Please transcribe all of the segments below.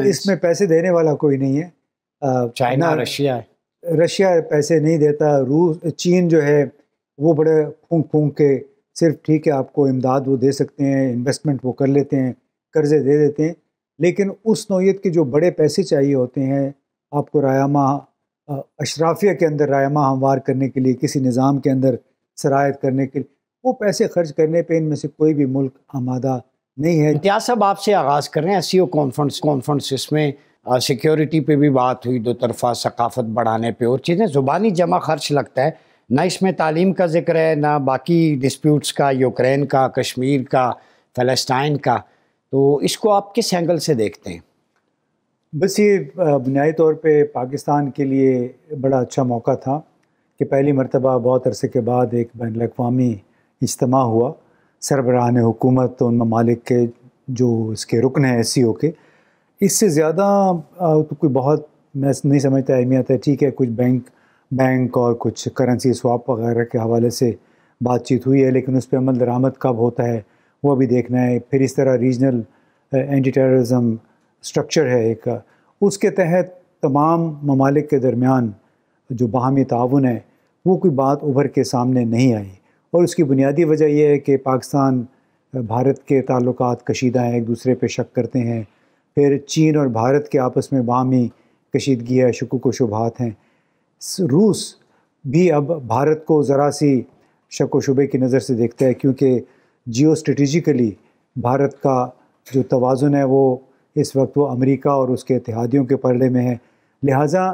इसमें पैसे देने वाला कोई नहीं है चाइना रशिया रशिया पैसे नहीं देता रूस चीन जो है वो बड़े फूंक फूंक के सिर्फ ठीक है आपको इमदाद वो दे सकते हैं इन्वेस्टमेंट वो कर लेते हैं कर्ज़े दे देते हैं लेकिन उस नोयत के जो बड़े पैसे चाहिए होते हैं आपको रायामा अशराफिया के अंदर रायमा हमवार करने के लिए किसी निज़ाम के अंदर सरायत करने के लिए वो पैसे खर्च करने पे इनमें से कोई भी मुल्क आमादा नहीं है इतिहास साहब आपसे आगाज़ कर रहे हैं एस कॉन्फ्रेंस कॉन्फ्रेंस इसमें सिक्योरिटी पे भी बात हुई दो तरफा सकाफत बढ़ाने पे और चीज़ें ज़ुबानी जमा खर्च लगता है ना इसमें तालीम का जिक्र है ना बाकी डिस्प्यूट्स का यूक्रेन का कश्मीर का फ़लस्तान का तो इसको आप किस एंगल से देखते हैं बस ये बुनियादी तौर पे पाकिस्तान के लिए बड़ा अच्छा मौका था कि पहली मरतबा बहुत अरसे के बाद एक बैन अवी इज्तम हुआ सरबराहान हुकूमत उन ममालिक के जो इसके रुकन हैं एस के इससे ज़्यादा तो कोई बहुत मैं नहीं समझता अहमियत है ठीक है कुछ बैंक बैंक और कुछ करेंसी स्वाप वगैरह के हवाले से बातचीत हुई है लेकिन उस पर अमल दरामद कब होता है वो भी देखना है फिर इस तरह रीजनल एंटी टेररिज़म स्ट्रक्चर है एक उसके तहत तमाम ममालिक के दरमियान जो बाहमी ताउन है वो कोई बात उभर के सामने नहीं आई और उसकी बुनियादी वजह यह है कि पाकिस्तान भारत के ताल्लुक कशीदा हैं एक दूसरे पर शक करते हैं फिर चीन और भारत के आपस में बामी कशीदगी है शकूक शुबात हैं रूस भी अब भारत को ज़रा सी शक व शुबे की नज़र से देखता है क्योंकि जियो स्ट्रेटिजिकली भारत का जो तोज़ुन है वो इस वक्त वो अमेरिका और उसके इतिहादियों के पर्डे में है लिहाजा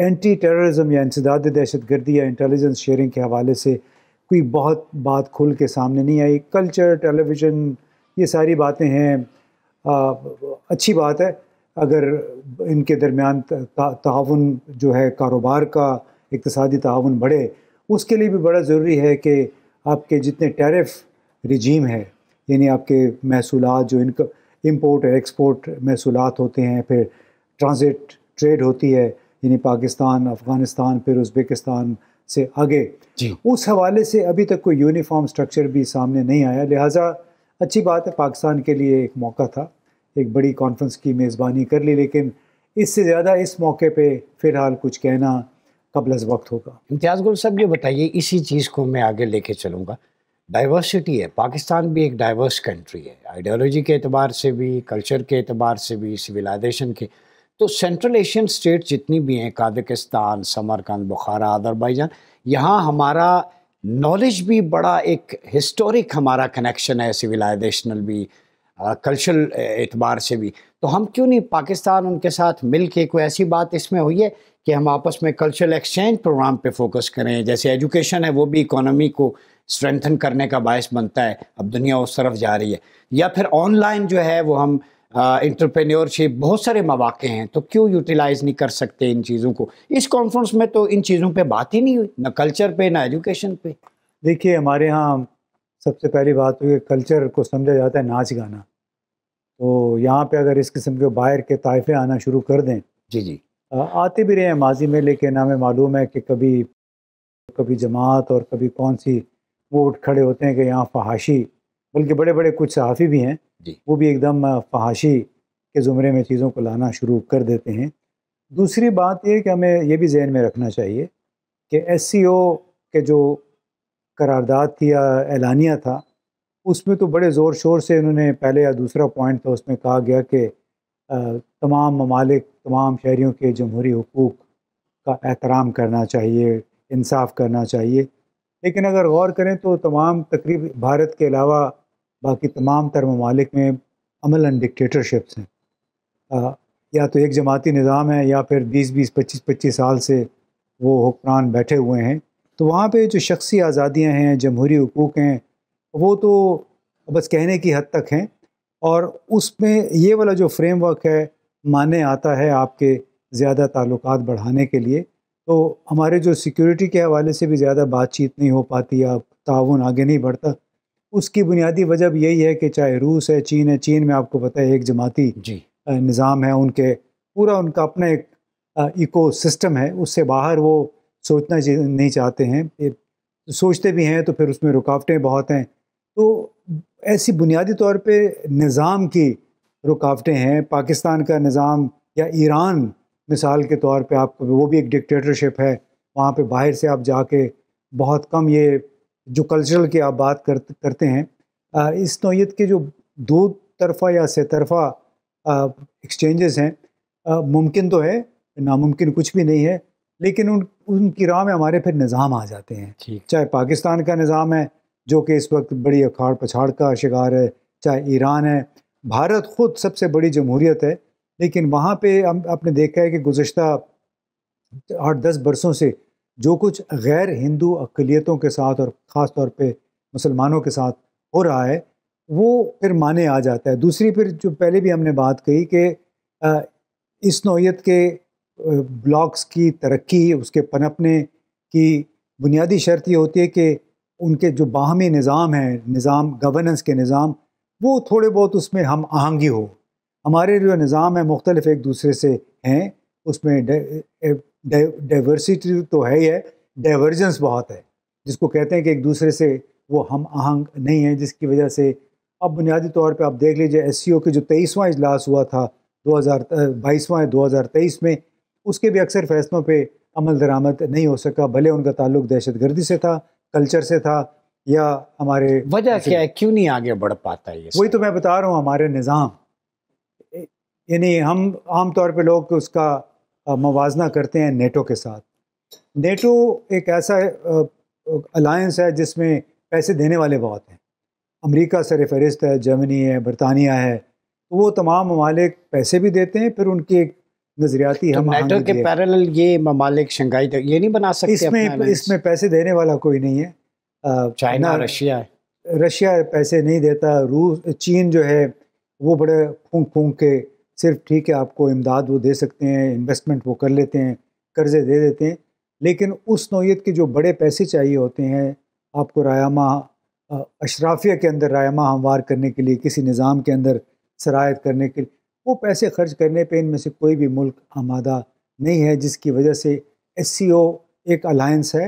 एंटी टेररिज्म या इंसदाद दहशत गर्दी या इंटेलिजेंस शेयरिंग के हवाले से कोई बहुत बात खुल के सामने नहीं आई कल्चर टेलीविज़न ये सारी बातें हैं आ, अच्छी बात है अगर इनके दरमियान तावन जो है कारोबार का इकतदी तावन बढ़े उसके लिए भी बड़ा ज़रूरी है कि आपके जितने टैरिफ रिजीम है यानी आपके महसूल जो इनक इम्पोर्ट और एक्सपोर्ट महसूल होते हैं फिर ट्रांज़िट ट्रेड होती है यानी पाकिस्तान अफ़गानिस्तान फिर उज़्बेकिस्तान से आगे जी उस हवाले से अभी तक कोई यूनिफॉर्म स्ट्रक्चर भी सामने नहीं आया लिहाजा अच्छी बात है पाकिस्तान के लिए एक मौका था एक बड़ी कॉन्फ्रेंस की मेज़बानी कर ली लेकिन इससे ज़्यादा इस मौके पर फ़िलहाल कुछ कहना कबल वक्त होगा इम्तियाज़ गुल साहब ये बताइए इसी चीज़ को मैं आगे लेके चलूँगा डाइवर्सिटी है पाकिस्तान भी एक डाइवर्स कंट्री है आइडियोलॉजी के अतबार से भी कल्चर के अतबार से भी सिविलाइजेशन के तो सेंट्रल एशियन स्टेट जितनी भी हैं काजकिस्तान समरकंद बुखारा अदरबैजान यहाँ हमारा नॉलेज भी बड़ा एक हिस्टोरिक हमारा कनेक्शन है सिविलाइजेशनल भी कल्चरल एतबार से भी तो हम क्यों नहीं पाकिस्तान उनके साथ मिल के कोई ऐसी बात इसमें हुई है कि हम आपस में कल्चरल एक्सचेंज प्रोग्राम पे फोकस करें जैसे एजुकेशन है वो भी इकोनॉमी को स्ट्रेंथन करने का बायस बनता है अब दुनिया उस तरफ जा रही है या फिर ऑनलाइन जो है वो हम इंटरप्रेन्योरशिप बहुत सारे मौाक़े हैं तो क्यों यूटिलाइज़ नहीं कर सकते इन चीज़ों को इस कॉन्फ्रेंस में तो इन चीज़ों पे बात ही नहीं हुई ना कल्चर पे ना एजुकेशन पे देखिए हमारे यहाँ सबसे पहली बात हुई तो कल्चर को समझा जाता है नाच गाना तो यहाँ पे अगर इस किस्म के बाहर के तयफ़े आना शुरू कर दें जी जी आ, आते भी रहे हैं माजी में लेकिन हमें मालूम है कि कभी कभी जमात और कभी कौन सी वोट खड़े होते हैं कि यहाँ फहाशी बल्कि बड़े बड़े कुछ सहाफ़ी भी हैं वो भी एकदम फहाशी के ज़ुमरे में चीज़ों को लाना शुरू कर देते हैं दूसरी बात यह कि हमें यह भी जहन में रखना चाहिए कि एस के जो करारदाद थी या ऐलानिया था उसमें तो बड़े ज़ोर शोर से उन्होंने पहले या दूसरा पॉइंट था तो उसमें कहा गया कि तमाम ममालिक तमाम शहरीों के जमहूरी हकूक़ का एहतराम करना चाहिए इंसाफ करना चाहिए लेकिन अगर गौर करें तो तमाम तकरीब भारत के अलावा बाकी तमाम तर ममालिक में अमला डिक्टेटरशिप्स हैं या तो एक जमाती निज़ाम है या फिर बीस बीस पच्चीस पच्चीस साल से वो हुक्मरान बैठे हुए हैं तो वहाँ पे जो शख्सी आज़ादियाँ हैं जमहूरी हकूक़ हैं वो तो बस कहने की हद तक हैं और उसमें ये वाला जो फ्रेमवर्क है माने आता है आपके ज़्यादा ताल्लुक बढ़ाने के लिए तो हमारे जो सिक्योरिटी के हवाले से भी ज़्यादा बातचीत नहीं हो पाती या ताउन आगे नहीं बढ़ता उसकी बुनियादी वजह यही है कि चाहे रूस है चीन है चीन में आपको पता है एक जमाती जी निज़ाम है उनके पूरा उनका अपना एक इको सिस्टम है उससे बाहर वो सोचना नहीं चाहते हैं सोचते भी हैं तो फिर उसमें रुकावटें बहुत हैं तो ऐसी बुनियादी तौर पे निज़ाम की रुकावटें हैं पाकिस्तान का निज़ाम या ईरान मिसाल के तौर पे आपको वो भी एक डिक्टेटरशिप है वहाँ पे बाहर से आप जाके बहुत कम ये जो कल्चरल की आप बात कर करते हैं इस नोयत के जो दो तरफा या से तरफा एक्सचेंजेस हैं मुमकिन तो है नामुमकिन कुछ भी नहीं है लेकिन उन उनकी राह में हमारे फिर निज़ाम आ जाते हैं चाहे पाकिस्तान का निज़ाम है जो कि इस वक्त बड़ी अखाड़ पछाड़ का शिकार है चाहे ईरान है भारत खुद सबसे बड़ी जमहूरियत है लेकिन वहाँ पे हम आपने देखा है कि गुज्त आठ दस बरसों से जो कुछ गैर हिंदू अकलीतों के साथ और ख़ास तौर पे मुसलमानों के साथ हो रहा है वो फिर माने आ जाता है दूसरी फिर जो पहले भी हमने बात कही कि इस नौीयत के ब्लॉक्स की तरक्की उसके पनपने की बुनियादी शर्त ये होती है कि उनके जो बाहमी निज़ाम है निज़ाम गवर्नेंस के निज़ाम वो थोड़े बहुत उसमें हम आहंगी हो हमारे जो निज़ाम है मुख्तलिफ एक दूसरे से हैं उसमें डाइवर्सिटी तो है ही है डाइवर्जेंस बहुत है जिसको कहते हैं कि एक दूसरे से वो हम आहंग नहीं है जिसकी वजह से अब बुनियादी तौर पे आप देख लीजिए एस e के जो तेईसवां इजलास हुआ था दो हज़ार बाईसवाँ दो हज़ार तेईस में उसके भी अक्सर फैसलों पर अमल दरामद नहीं हो सका भले उनका ताल्लुक दहशत गर्दी से था कल्चर से था या हमारे वजह क्या है क्यों नहीं आगे बढ़ पाता है वही तो मैं बता रहा हूँ हमारे निज़ाम यानी हम आम तौर पे लोग उसका मवाजना करते हैं नेटो के साथ नेटो एक ऐसा अलायंस है जिसमें पैसे देने वाले बहुत हैं अमेरिका सर फहरिस्त है जर्मनी है बरतानिया है तो वो तमाम ममालिक पैसे भी देते हैं फिर उनकी एक नजरियाती तो हम नेटो के पैरल ये ममालिक शंघाई तो ये नहीं बना सकते इसमें इसमें पैसे देने वाला कोई नहीं है चाइना रशिया रशिया पैसे नहीं देता रूस चीन जो है वो बड़े फूंक फूंक के सिर्फ ठीक है आपको इमदाद वो दे सकते हैं इन्वेस्टमेंट वो कर लेते हैं कर्ज़े दे देते हैं लेकिन उस नोयत के जो बड़े पैसे चाहिए होते हैं आपको रायामा अशराफिया के अंदर रायमा हमवार करने के लिए किसी निज़ाम के अंदर शरात करने के लिए वो पैसे खर्च करने पे इनमें से कोई भी मुल्क आमादा नहीं है जिसकी वजह से एस एक अलायंस है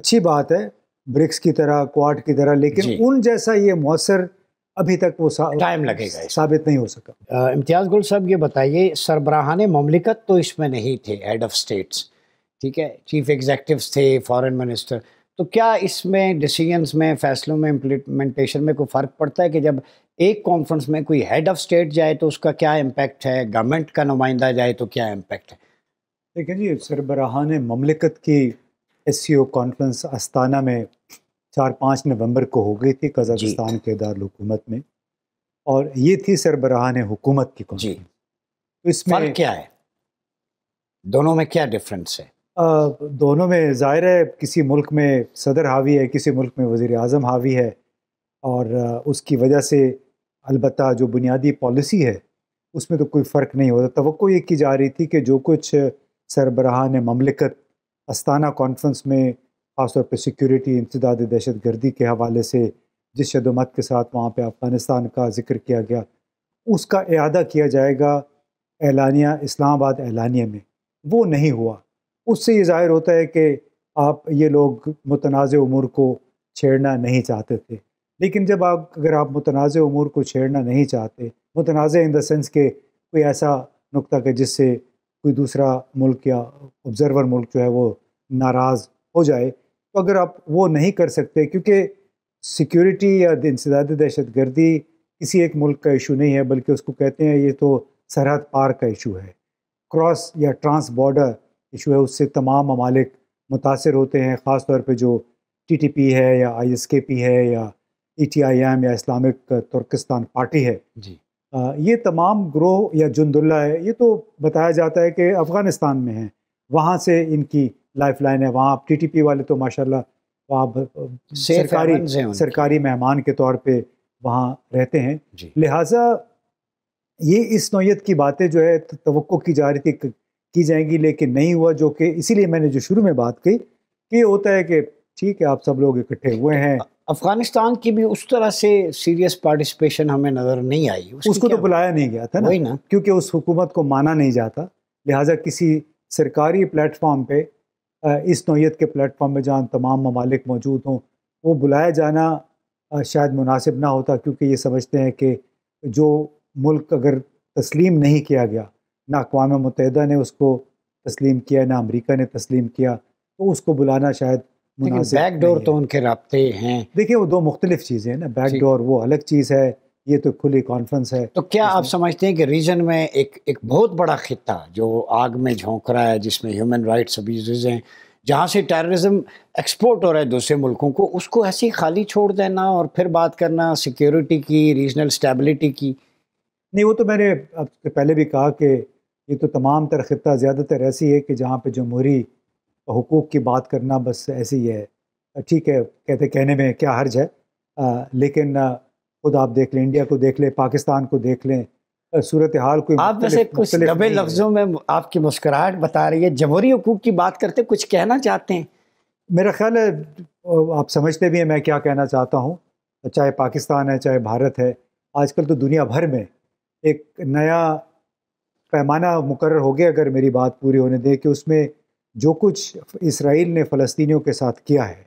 अच्छी बात है ब्रिक्स की तरह क्वाड की तरह लेकिन उन जैसा ये मौसर अभी तक वो टाइम लगेगा साबित नहीं हो सका इम्तियाज़ गुल साहब ये बताइए सरबराहान ममलिकत तो इसमें नहीं थे हेड ऑफ स्टेट्स ठीक है चीफ एग्जेक्टिव थे फॉरेन मिनिस्टर तो क्या इसमें डिसीजंस में फैसलों में इम्प्लीमेंटेशन में कोई फ़र्क पड़ता है कि जब एक कॉन्फ्रेंस में कोई हेड ऑफ स्टेट जाए तो उसका क्या इम्पेक्ट है गवर्नमेंट का नुमाइंदा जाए तो क्या इम्पेक्ट है देखिए जी सरबराहान ममलिकत की S C O conference Astana में चार पाँच नवंबर को हो गई थी कज़ाकिस्तान के दारकूमत में और ये थी सरबराहान हुकूमत की जी तो इसमें क्या है दोनों में क्या डिफरेंस है आ, दोनों में ज़ाहिर है किसी मुल्क में सदर हावी है किसी मुल्क में वज़ी अजम हावी है और उसकी वजह से अलबत् जो बुनियादी पॉलिसी है उसमें तो कोई फ़र्क नहीं होता तो ये की जा रही थी कि जो कुछ सरबराहान ममलिकत अस्ताना कॉन्फ्रेंस में खासतौर पर सिक्योरिटी इंतजाद दहशत गर्दी के हवाले से जिस शदोमत के साथ वहाँ पर अफ़गानिस्तान का जिक्र किया गया उसका अदा किया जाएगा एलानिया इस्लामाबाद एलानिया में वो नहीं हुआ उससे ये ज़ाहिर होता है कि आप ये लोग मुतनाज़ उमूर को छेड़ना नहीं चाहते थे लेकिन जब आप अगर आप मुतनाज़ उमूर को छेड़ना नहीं चाहते मुतनाज़ इन देंस के कोई ऐसा नुकता के जिससे कोई दूसरा मुल्क या ऑब्ज़रवर मुल्क जो है वो नाराज़ हो जाए अगर आप वो नहीं कर सकते क्योंकि सिक्योरिटी या इंसदाद दहशत गर्दी किसी एक मुल्क का इशू नहीं है बल्कि उसको कहते हैं ये तो सरहद पार का इशू है क्रॉस या ट्रांस बॉर्डर इशू है उससे तमाम ममालिक मुतासर होते हैं ख़ास तौर पर जो टी टी पी है या आई एस के पी है या ई टी आई एम या इस्लामिक तुर्किस्तान पार्टी है जी आ, ये तमाम ग्रोह या जुंदुल्ला है ये तो बताया जाता है कि अफ़गानिस्तान में है वहाँ से इनकी लाइफ लाइन है वहाँ आप पी वाले तो माशाल्लाह तो आप सरकारी सरकारी मेहमान के तौर पे वहाँ रहते हैं लिहाजा ये इस नोयत की बातें जो है तो की जा रही थी की जाएंगी लेकिन नहीं हुआ जो कि इसीलिए मैंने जो शुरू में बात की कि होता है कि ठीक है आप सब लोग इकट्ठे हुए हैं अफगानिस्तान की भी उस तरह से सीरियस पार्टिसिपेशन हमें नज़र नहीं आई उसको तो बुलाया नहीं गया था ना, ना? क्योंकि उस हुकूमत को माना नहीं जाता लिहाजा किसी सरकारी प्लेटफॉर्म पे इस नोयत के प्लेटफॉर्म में जहाँ तमाम ममालिक मौजूद हों वो बुलाया जाना शायद मुनासिब ना होता क्योंकि ये समझते हैं कि जो मुल्क अगर तस्लीम नहीं किया गया ना अकवा मुतहदा ने उसको तस्लीम किया ना अमरीका ने तस्लीम किया तो उसको बुलाना शायद बैकडोर तो उनके रबते हैं देखिए वो दो मुख्तलिफ चीज़ें हैं ना बैकडोर वो अलग चीज़ है ये तो खुली कॉन्फ्रेंस है तो क्या आप समझते हैं कि रीजन में एक एक बहुत बड़ा खत्ता जो आग में झोंक रहा है जिसमें ह्यूमन राइट्स अब्यूज़ हैं जहाँ से टेररिज्म एक्सपोर्ट हो रहा है दूसरे मुल्कों को उसको ऐसे ही खाली छोड़ देना और फिर बात करना सिक्योरिटी की रीजनल स्टेबिलिटी की नहीं वो तो मैंने आपसे पहले भी कहा कि ये तो तमाम तर ख़त्ता ज़्यादातर ऐसी है कि जहाँ पर जमहूरी हकूक़ की बात करना बस ऐसी है ठीक है कहते कहने में क्या हर्ज है आ, लेकिन खुद आप देख लें इंडिया को देख लें पाकिस्तान को देख लें सूरत हाल को आप वैसे कुछ दबे लफ्ज़ों में आपकी मुस्कुराहट बता रही है जमहूरी हकूक की बात करते कुछ कहना चाहते हैं मेरा ख्याल है आप समझते भी हैं मैं क्या कहना चाहता हूँ चाहे पाकिस्तान है चाहे भारत है आजकल तो दुनिया भर में एक नया पैमाना मुकर हो गया अगर मेरी बात पूरी होने दें कि उसमें जो कुछ इसराइल ने फ़लस्तियों के साथ किया है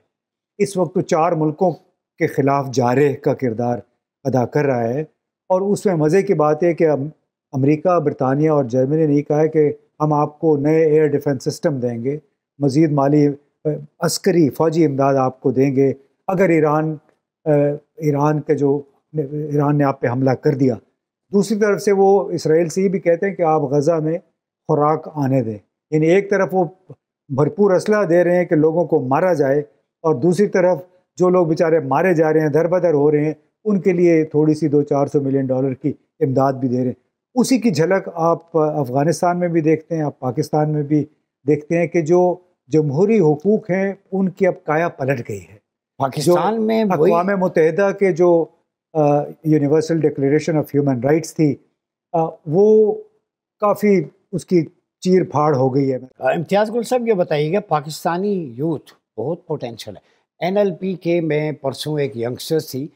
इस वक्त तो चार मुल्कों के ख़िलाफ़ जारे का किरदार अदा कर रहा है और उसमें मज़े की बात है कि अमेरिका बरतानिया और जर्मनी ने कहा है कि हम आपको नए एयर डिफेंस सिस्टम देंगे मज़ीद माली अस्करी फ़ौजी इमदाद आपको देंगे अगर ईरान ईरान के जो ईरान ने आप पे हमला कर दिया दूसरी तरफ से वो इसराइल से ये भी कहते हैं कि आप गज़ा में खुराक आने दें यानी एक तरफ वो भरपूर असला दे रहे हैं कि लोगों को मारा जाए और दूसरी तरफ जो लोग बेचारे मारे जा रहे हैं दर बदर हो रहे हैं उनके लिए थोड़ी सी दो चार सौ मिलियन डॉलर की इमदाद भी दे रहे हैं उसी की झलक आप अफ़गानिस्तान में भी देखते हैं आप पाकिस्तान में भी देखते हैं कि जो जमहूरी हकूक हैं उनकी अब काया पलट गई है पाकिस्तान में अकवा मुतहदा के जो universal declaration of human rights थी आ, वो काफ़ी उसकी चीर फाड़ हो गई है इम्तियाज़ गुल साहब ये बताइएगा पाकिस्तानी यूथ बहुत पोटेंशल है एनएलपी के मैं परसों एक यंगस्टर्स थी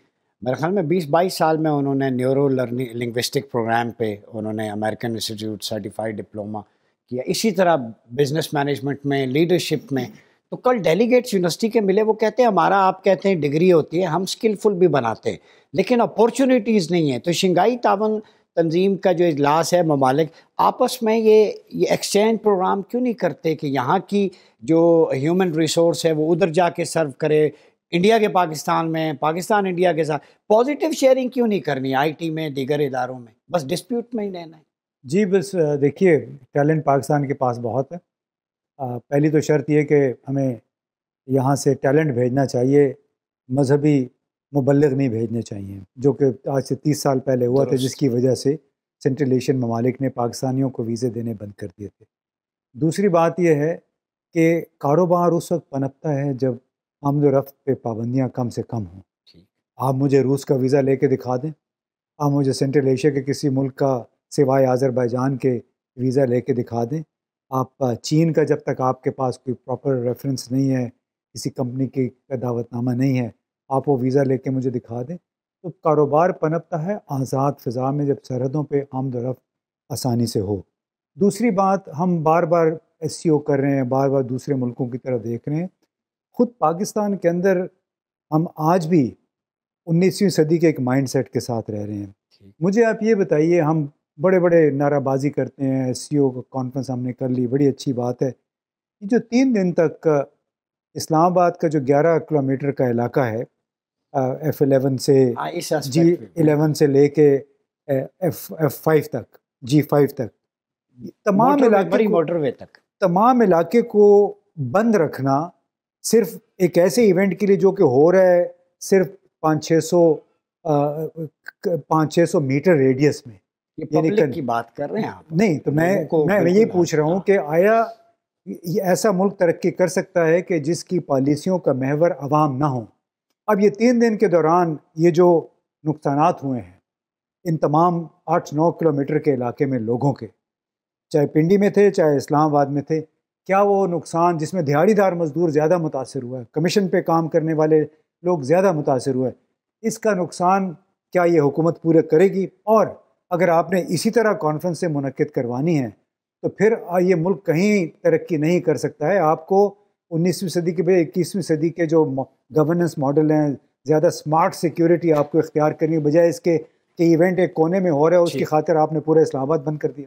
मेरे ख्याल में 20-22 साल में उन्होंने न्यूरो लर्निंग लिंग्विस्टिक प्रोग्राम पे उन्होंने अमेरिकन इंस्टीट्यूट सर्टिफाइड डिप्लोमा किया इसी तरह बिजनेस मैनेजमेंट में लीडरशिप में तो कल डेलीगेट्स यूनिवर्सिटी के मिले वो कहते हैं हमारा आप कहते हैं डिग्री होती है हम स्किलफुल भी बनाते हैं लेकिन अपॉर्चुनिटीज़ नहीं है तो शंघाई तावन तंजीम का जो इजलास है ममालिक आपस में ये ये एक्सचेंज प्रोग्राम क्यों नहीं करते कि यहाँ की जो ह्यूमन रिसोर्स है वो उधर जाके सर्व करे इंडिया के पाकिस्तान में पाकिस्तान इंडिया के साथ पॉजिटिव शेयरिंग क्यों नहीं करनी आईटी में दीगर इदारों में बस डिस्प्यूट में ही रहना है जी बस देखिए टैलेंट पाकिस्तान के पास बहुत है आ, पहली तो शर्त यह कि हमें यहाँ से टैलेंट भेजना चाहिए मजहबी मुबलग नहीं भेजने चाहिए जो कि आज से तीस साल पहले हुआ था जिसकी वजह से सेंट्रल एशियन ममालिक ने पाकिस्तानियों को वीज़े देने बंद कर दिए थे दूसरी बात यह है कि कारोबार उस वक्त पनपता है जब आमद रफ्त पे पाबंदियाँ कम से कम हों आप मुझे रूस का वीज़ा ले कर दिखा दें आप मुझे सेंट्रल एशिया के किसी मुल्क का सिवाय आज़रबाईजान के वीज़ा ले कर दिखा दें आप चीन का जब तक आपके पास कोई प्रॉपर रेफरेंस नहीं है किसी कंपनी की का दावतनामा नहीं है आप वो वीज़ा लेके मुझे दिखा दें तो कारोबार पनपता है आज़ाद फ़िज़ा में जब सरहदों पर आमद रफ्त आसानी से हो दूसरी बात हम बार बार एस सी ओ कर रहे हैं बार बार दूसरे मुल्कों की तरफ देख रहे हैं ख़ुद पाकिस्तान के अंदर हम आज भी उन्नीसवीं सदी के एक माइंडसेट के साथ रह रहे हैं मुझे आप ये बताइए हम बड़े बड़े नाराबाजी करते हैं एस सी कॉन्फ्रेंस हमने कर ली बड़ी अच्छी बात है जो तीन दिन तक इस्लामाबाद का जो 11 किलोमीटर का इलाका है एफ़ एलेवन से हाँ, जी एलेवन से लेके एफ एफ फाइव तक जी फाइव तक तमाम इलाके मोटरवे तक तमाम इलाके को बंद रखना सिर्फ एक ऐसे इवेंट के लिए जो कि हो रहा है सिर्फ पाँच छः सौ पाँच छः सौ मीटर रेडियस में ये पब्लिक की बात कर रहे हैं आप नहीं तो मैं मैं यही पूछ रहा हूँ कि आया ये ऐसा मुल्क तरक्की कर सकता है कि जिसकी पॉलिसियों का महवर आवाम ना हो अब ये तीन दिन के दौरान ये जो नुकसान हुए हैं इन तमाम आठ नौ किलोमीटर के इलाके में लोगों के चाहे पिंडी में थे चाहे इस्लामाबाद में थे क्या वो नुकसान जिसमें दिहाड़ीदार मज़दूर ज़्यादा मुतासर हुआ है कमीशन पे काम करने वाले लोग ज़्यादा मुतासर हुए इसका नुकसान क्या ये हुकूमत पूरे करेगी और अगर आपने इसी तरह कॉन्फ्रेंस से मुनद करवानी है तो फिर ये मुल्क कहीं तरक्की नहीं कर सकता है आपको उन्नीसवीं सदी के भाई इक्कीसवीं सदी के जो गवर्नेंस मॉडल हैं ज़्यादा स्मार्ट सिक्योरिटी आपको इख्तियार करनी बजाय इसके कि इवेंट एक कोने में हो रहा है उसकी खातिर आपने पूरा इस्लामाबाद बंद कर दिया